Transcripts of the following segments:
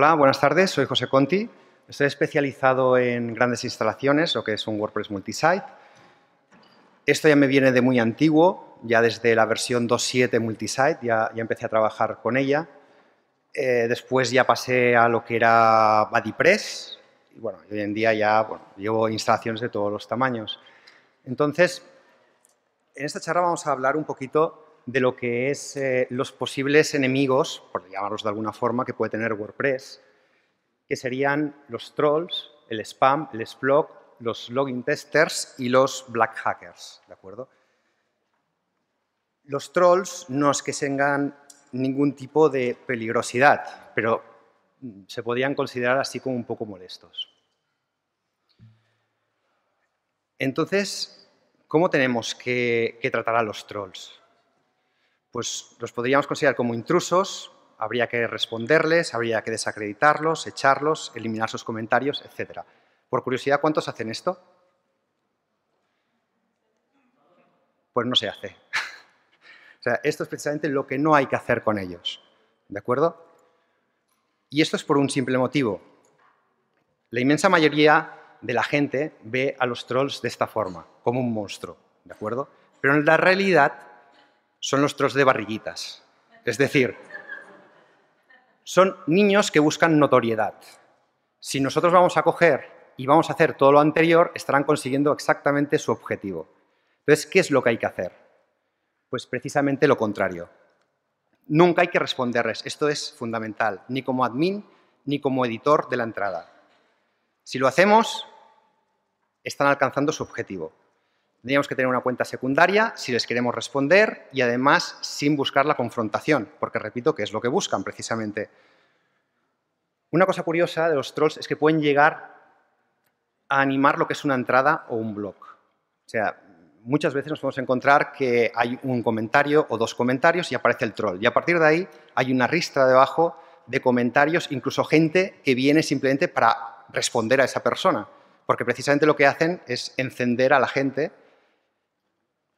Hola, buenas tardes, soy José Conti. Estoy especializado en grandes instalaciones, lo que es un WordPress multisite. Esto ya me viene de muy antiguo, ya desde la versión 2.7 multisite, ya, empecé a trabajar con ella. Eh, después ya pasé a lo que era BuddyPress, y bueno, hoy en día ya llevo instalaciones de todos los tamaños. Entonces, en esta charla vamos a hablar un poquito de lo que es eh, los posibles enemigos, por llamarlos de alguna forma, que puede tener WordPress, que serían los trolls, el spam, el splog, los login testers y los black hackers, ¿de acuerdo? Los trolls no es que tengan ningún tipo de peligrosidad, pero se podrían considerar así como un poco molestos. Entonces, ¿cómo tenemos que tratar a los trolls? pues los podríamos considerar como intrusos, habría que responderles, habría que desacreditarlos, echarlos, eliminar sus comentarios, etc. Por curiosidad, ¿cuántos hacen esto? Pues no se hace. o sea, esto es precisamente lo que no hay que hacer con ellos. ¿De acuerdo? Y esto es por un simple motivo. La inmensa mayoría de la gente ve a los trolls de esta forma, como un monstruo, ¿de acuerdo? Pero en la realidad son los tros de barrillitas, Es decir, son niños que buscan notoriedad. Si nosotros vamos a coger y vamos a hacer todo lo anterior, estarán consiguiendo exactamente su objetivo. Entonces, ¿qué es lo que hay que hacer? Pues precisamente lo contrario. Nunca hay que responderles, esto es fundamental, ni como admin ni como editor de la entrada. Si lo hacemos, están alcanzando su objetivo. Tendríamos que tener una cuenta secundaria si les queremos responder y además sin buscar la confrontación, porque repito que es lo que buscan precisamente. Una cosa curiosa de los trolls es que pueden llegar a animar lo que es una entrada o un blog. O sea, muchas veces nos podemos encontrar que hay un comentario o dos comentarios y aparece el troll. Y a partir de ahí hay una ristra debajo de comentarios, incluso gente que viene simplemente para responder a esa persona. Porque precisamente lo que hacen es encender a la gente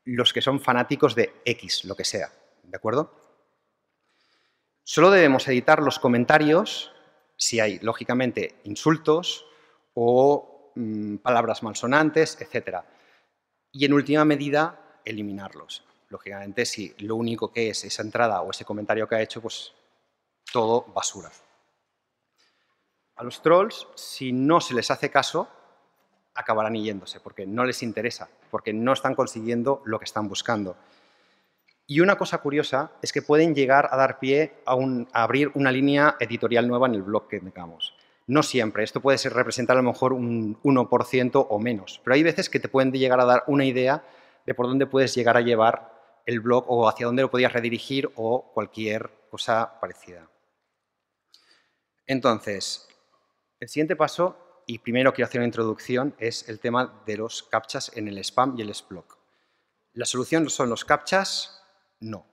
los que son fanáticos de X, lo que sea, ¿de acuerdo? Solo debemos editar los comentarios si hay, lógicamente, insultos o mm, palabras malsonantes, etc. Y en última medida, eliminarlos. Lógicamente, si lo único que es esa entrada o ese comentario que ha hecho, pues todo basura. A los trolls, si no se les hace caso, acabarán yéndose, porque no les interesa, porque no están consiguiendo lo que están buscando. Y una cosa curiosa es que pueden llegar a dar pie a, abrir una línea editorial nueva en el blog que tengamos. No siempre, esto puede representar a lo mejor un 1% o menos, pero hay veces que te pueden llegar a dar una idea de por dónde puedes llegar a llevar el blog o hacia dónde lo podías redirigir o cualquier cosa parecida. Entonces, el siguiente paso y primero quiero hacer una introducción, es el tema de los captchas en el spam y el splock. ¿La solución son los captchas? No.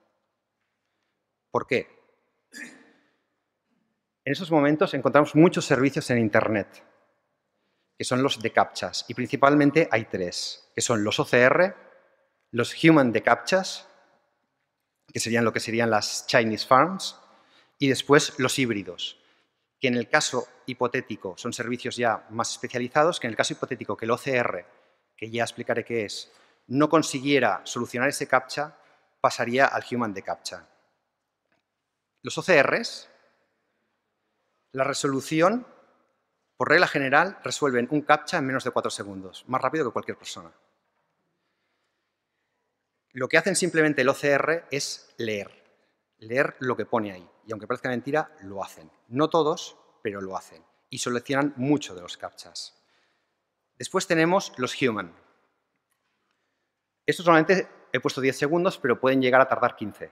¿Por qué? En esos momentos encontramos muchos servicios en Internet, que son los de captchas, y principalmente hay tres, que son los OCR, los Human de captchas, que serían lo que serían las Chinese Farms, y después los híbridos, que en el caso hipotético son servicios ya más especializados, que en el caso hipotético que el OCR, que ya explicaré qué es, no consiguiera solucionar ese CAPTCHA, pasaría al Human de CAPTCHA. Los OCRs, la resolución, por regla general, resuelven un CAPTCHA en menos de cuatro segundos, más rápido que cualquier persona. Lo que hacen simplemente el OCR es leer, leer lo que pone ahí y aunque parezca mentira, lo hacen. No todos, pero lo hacen y seleccionan mucho de los captchas. Después tenemos los human. Esto solamente he puesto 10 segundos, pero pueden llegar a tardar 15.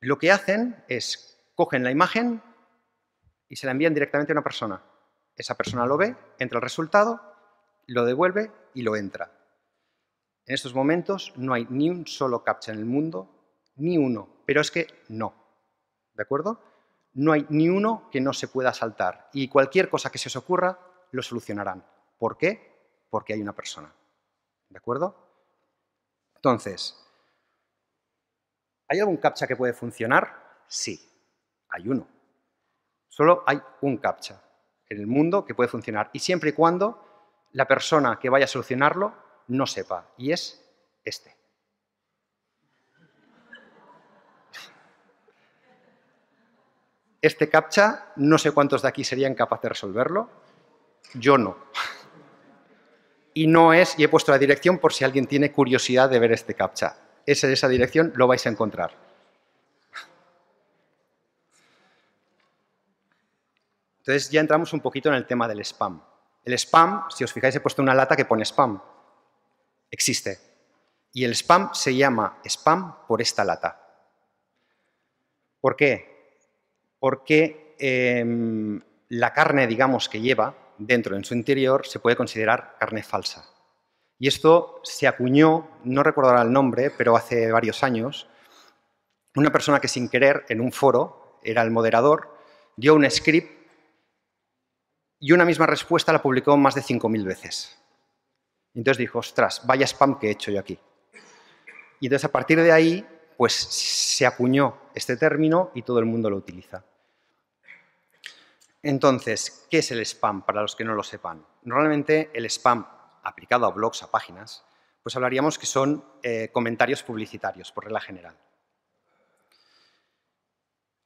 Lo que hacen es cogen la imagen y se la envían directamente a una persona. Esa persona lo ve, entra el resultado, lo devuelve y lo entra. En estos momentos no hay ni un solo captcha en el mundo, ni uno, pero es que no. ¿de acuerdo? No hay ni uno que no se pueda saltar y cualquier cosa que se os ocurra lo solucionarán. ¿Por qué? Porque hay una persona, ¿de acuerdo? Entonces, ¿hay algún captcha que puede funcionar? Sí, hay uno. Solo hay un captcha en el mundo que puede funcionar y siempre y cuando la persona que vaya a solucionarlo no sepa, y es este. Este CAPTCHA, no sé cuántos de aquí serían capaces de resolverlo, yo no. Y no es, y he puesto la dirección por si alguien tiene curiosidad de ver este CAPTCHA. esa dirección, lo vais a encontrar. Entonces ya entramos un poquito en el tema del spam. El spam, si os fijáis, he puesto una lata que pone spam. Existe. Y el spam se llama spam por esta lata. ¿Por qué? porque em, la carne, digamos, que lleva dentro en su interior se puede considerar carne falsa. Y esto se acuñó, no recuerdo el nombre, pero hace varios años, una persona que sin querer en un foro, era el moderador, dio un script y una misma respuesta la publicó más de 5.000 veces. Entonces dijo, ostras, vaya spam que he hecho yo aquí. Y entonces a partir de ahí, pues se acuñó este término y todo el mundo lo utiliza. Entonces, ¿qué es el spam para los que no lo sepan? Normalmente el spam aplicado a blogs, a páginas, pues hablaríamos que son eh, comentarios publicitarios, por regla general.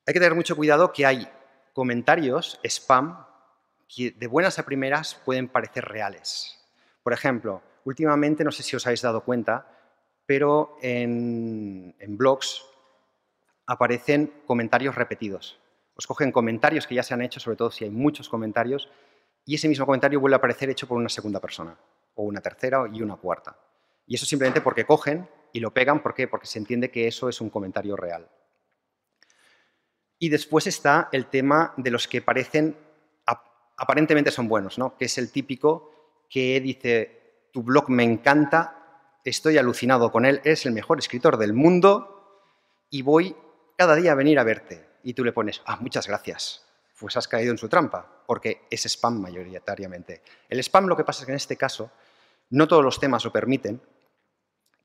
Hay que tener mucho cuidado que hay comentarios spam que de buenas a primeras pueden parecer reales. Por ejemplo, últimamente, no sé si os habéis dado cuenta, pero en blogs aparecen comentarios repetidos. Os cogen comentarios que ya se han hecho, sobre todo si hay muchos comentarios, y ese mismo comentario vuelve a aparecer hecho por una segunda persona, o una tercera y una cuarta. Y eso simplemente porque cogen y lo pegan, ¿por qué? Porque se entiende que eso es un comentario real. Y después está el tema de los que parecen, aparentemente son buenos, ¿no? Que es el típico que dice, tu blog me encanta, estoy alucinado con él, es el mejor escritor del mundo y voy cada día a venir a verte y tú le pones, ah, muchas gracias, pues has caído en su trampa, porque es spam mayoritariamente. El spam lo que pasa es que en este caso no todos los temas lo permiten,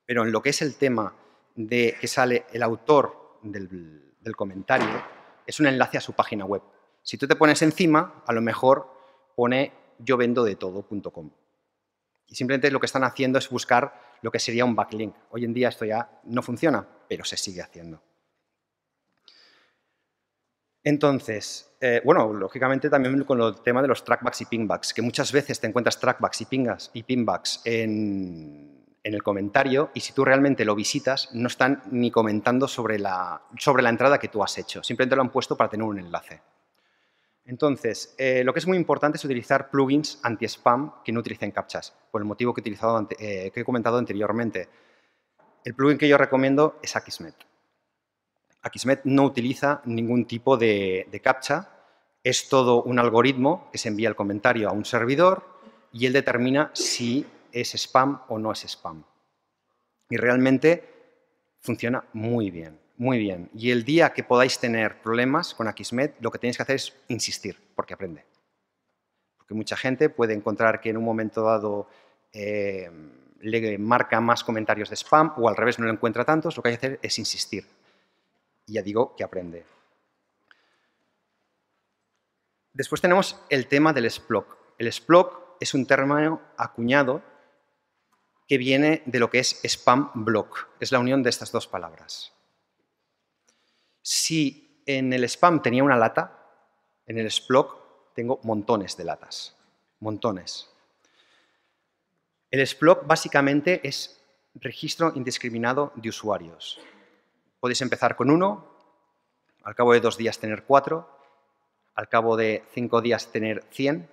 pero en lo que es el tema de que sale el autor del, del comentario, es un enlace a su página web. Si tú te pones encima, a lo mejor pone yo vendo de todo.com. Y simplemente lo que están haciendo es buscar lo que sería un backlink. Hoy en día esto ya no funciona, pero se sigue haciendo. Entonces, eh, bueno, lógicamente también con el tema de los trackbacks y pingbacks, que muchas veces te encuentras trackbacks y, pingas, y pingbacks en, el comentario y si tú realmente lo visitas no están ni comentando sobre la, entrada que tú has hecho, simplemente lo han puesto para tener un enlace. Entonces, eh, lo que es muy importante es utilizar plugins anti-spam que no utilicen captchas, por el motivo que he, utilizado eh, que he comentado anteriormente. El plugin que yo recomiendo es Akismet. Akismet no utiliza ningún tipo de, captcha, es todo un algoritmo que se envía el comentario a un servidor y él determina si es spam o no es spam. Y realmente funciona muy bien, muy bien. Y el día que podáis tener problemas con Akismet, lo que tenéis que hacer es insistir, porque aprende. Porque mucha gente puede encontrar que en un momento dado eh, le marca más comentarios de spam o al revés no lo encuentra tantos, lo que hay que hacer es insistir, ya digo que aprende. Después tenemos el tema del SPLOC. El SPLOC es un término acuñado que viene de lo que es spam block. Es la unión de estas dos palabras. Si en el spam tenía una lata, en el splog tengo montones de latas. Montones. El SPLOC básicamente es registro indiscriminado de usuarios. Podéis empezar con uno, al cabo de dos días tener cuatro, al cabo de cinco días tener 100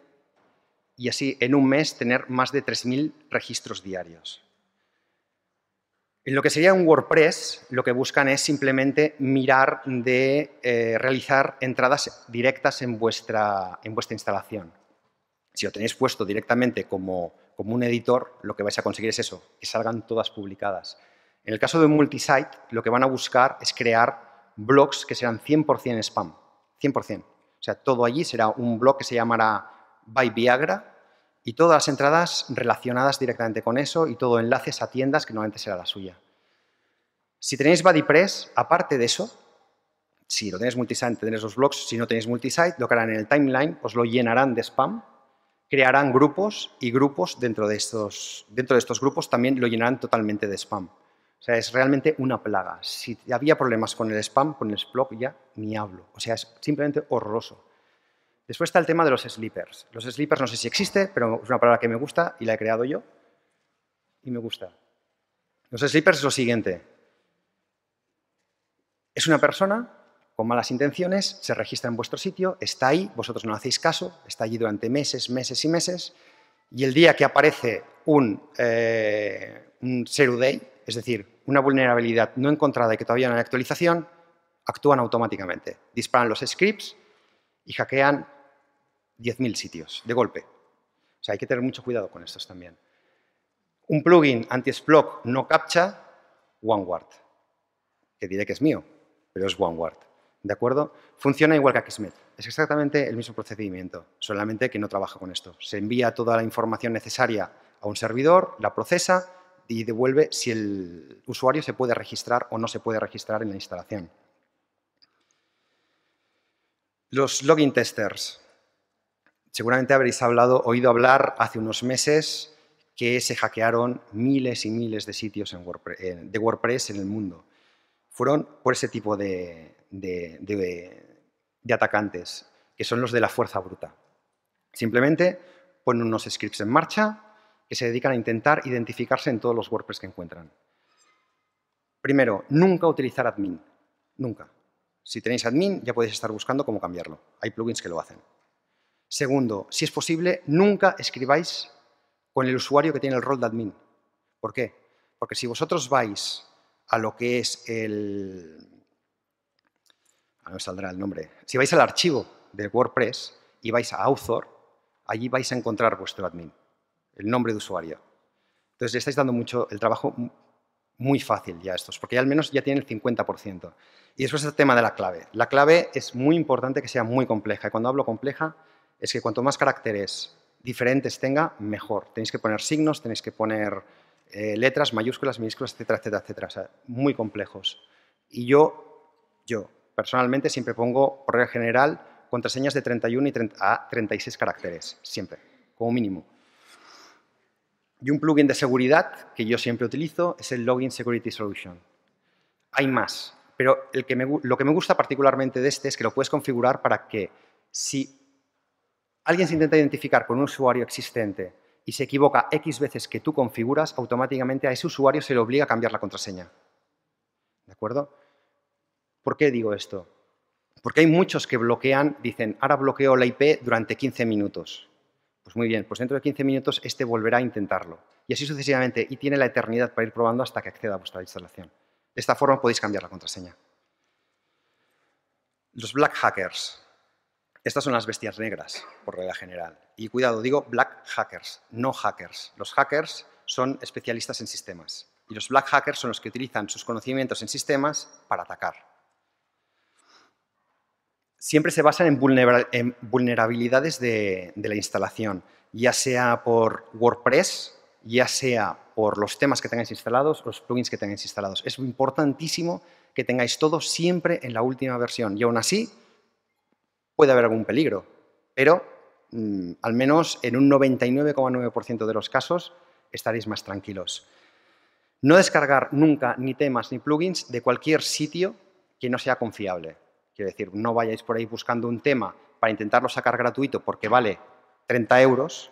y así en un mes tener más de 3.000 registros diarios. En lo que sería un WordPress, lo que buscan es simplemente mirar de eh, realizar entradas directas en vuestra, en vuestra instalación. Si lo tenéis puesto directamente como, como un editor, lo que vais a conseguir es eso, que salgan todas publicadas. En el caso de multisite, lo que van a buscar es crear blogs que serán 100% spam, 100%. O sea, todo allí será un blog que se llamará By Viagra y todas las entradas relacionadas directamente con eso y todo enlaces a tiendas que normalmente será la suya. Si tenéis BuddyPress, aparte de eso, si lo tenéis multisite, tenéis los blogs, si no tenéis multisite, lo que harán en el timeline, os lo llenarán de spam, crearán grupos y grupos dentro de estos, dentro de estos grupos también lo llenarán totalmente de spam. O sea, es realmente una plaga. Si había problemas con el spam, con el splog, ya ni hablo. O sea, es simplemente horroroso. Después está el tema de los sleepers. Los sleepers no sé si existe, pero es una palabra que me gusta y la he creado yo. Y me gusta. Los sleepers es lo siguiente. Es una persona con malas intenciones, se registra en vuestro sitio, está ahí, vosotros no hacéis caso, está allí durante meses, meses y meses, y el día que aparece un, eh, un zero day, es decir, una vulnerabilidad no encontrada y que todavía no hay actualización, actúan automáticamente. Disparan los scripts y hackean 10.000 sitios de golpe. O sea, hay que tener mucho cuidado con estos también. Un plugin anti-splock no captcha OneWord. que diré que es mío, pero es OneWord. ¿De acuerdo? Funciona igual que Akismet. Es exactamente el mismo procedimiento, solamente que no trabaja con esto. Se envía toda la información necesaria a un servidor, la procesa y devuelve si el usuario se puede registrar o no se puede registrar en la instalación. Los login testers. Seguramente habréis hablado, oído hablar hace unos meses que se hackearon miles y miles de sitios eh, de WordPress en el mundo. Fueron por ese tipo de, de atacantes, que son los de la fuerza bruta. Simplemente ponen unos scripts en marcha, que se dedican a intentar identificarse en todos los WordPress que encuentran. Primero, nunca utilizar admin. Nunca. Si tenéis admin, ya podéis estar buscando cómo cambiarlo. Hay plugins que lo hacen. Segundo, si es posible, nunca escribáis con el usuario que tiene el rol de admin. ¿Por qué? Porque si vosotros vais a lo que es el... Ah, no saldrá el nombre. Si vais al archivo de WordPress y vais a Author, allí vais a encontrar vuestro admin el nombre de usuario. Entonces, le estáis dando mucho el trabajo muy fácil ya estos, porque ya al menos ya tienen el 50%. Y después el tema de la clave. La clave es muy importante que sea muy compleja. Y cuando hablo compleja, es que cuanto más caracteres diferentes tenga, mejor. Tenéis que poner signos, tenéis que poner eh, letras, mayúsculas, minúsculas, etcétera, etcétera, etcétera. muy complejos. Y yo, yo, personalmente, siempre pongo, por regla general, contraseñas de 31 y a 36 caracteres, siempre, como mínimo. Y un plugin de seguridad que yo siempre utilizo es el Login Security Solution. Hay más, pero lo que me gusta particularmente de este es que lo puedes configurar para que si alguien se intenta identificar con un usuario existente y se equivoca X veces que tú configuras, automáticamente a ese usuario se le obliga a cambiar la contraseña. ¿De acuerdo? ¿Por qué digo esto? Porque hay muchos que bloquean, dicen, ahora bloqueo la IP durante 15 minutos. Pues muy bien, pues dentro de 15 minutos este volverá a intentarlo. Y así sucesivamente, y tiene la eternidad para ir probando hasta que acceda a vuestra instalación. De esta forma podéis cambiar la contraseña. Los black hackers. Estas son las bestias negras, por regla general. Y cuidado, digo black hackers, no hackers. Los hackers son especialistas en sistemas. Y los black hackers son los que utilizan sus conocimientos en sistemas para atacar siempre se basan en, vulnerabilidades de, la instalación, ya sea por WordPress, ya sea por los temas que tengáis instalados, los plugins que tengáis instalados. Es importantísimo que tengáis todo siempre en la última versión y aún así puede haber algún peligro, pero mm, al menos en un 99,9% de los casos estaréis más tranquilos. No descargar nunca ni temas ni plugins de cualquier sitio que no sea confiable. Quiero decir, no vayáis por ahí buscando un tema para intentarlo sacar gratuito porque vale 30 euros,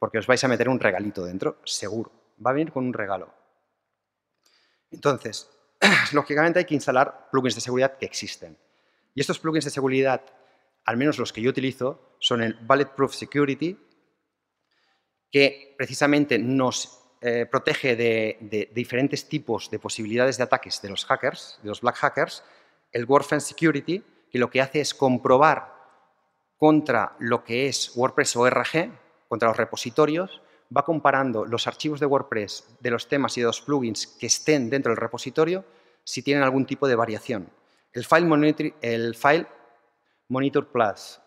porque os vais a meter un regalito dentro, seguro. Va a venir con un regalo. Entonces, lógicamente hay que instalar plugins de seguridad que existen. Y estos plugins de seguridad, al menos los que yo utilizo, son el Proof Security, que precisamente nos eh, protege de diferentes tipos de posibilidades de ataques de los hackers, de los black hackers, el WordFence Security, que lo que hace es comprobar contra lo que es WordPress ORG, contra los repositorios, va comparando los archivos de WordPress de los temas y de los plugins que estén dentro del repositorio si tienen algún tipo de variación. El File Monitor, el file monitor Plus.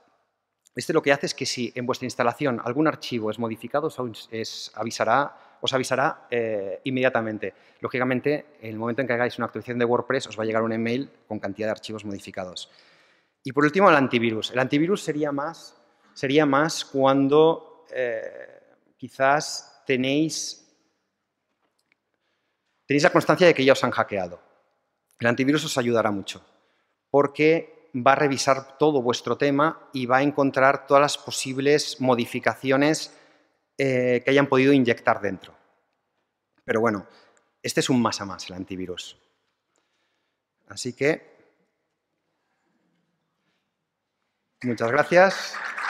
Este lo que hace es que si en vuestra instalación algún archivo es modificado, os avisará os avisará eh, inmediatamente. Lógicamente, en el momento en que hagáis una actualización de WordPress, os va a llegar un email con cantidad de archivos modificados. Y por último, el antivirus. El antivirus sería más, sería más cuando eh, quizás tenéis, tenéis la constancia de que ya os han hackeado. El antivirus os ayudará mucho porque va a revisar todo vuestro tema y va a encontrar todas las posibles modificaciones eh, que hayan podido inyectar dentro. Pero bueno, este es un más a más, el antivirus. Así que, muchas gracias.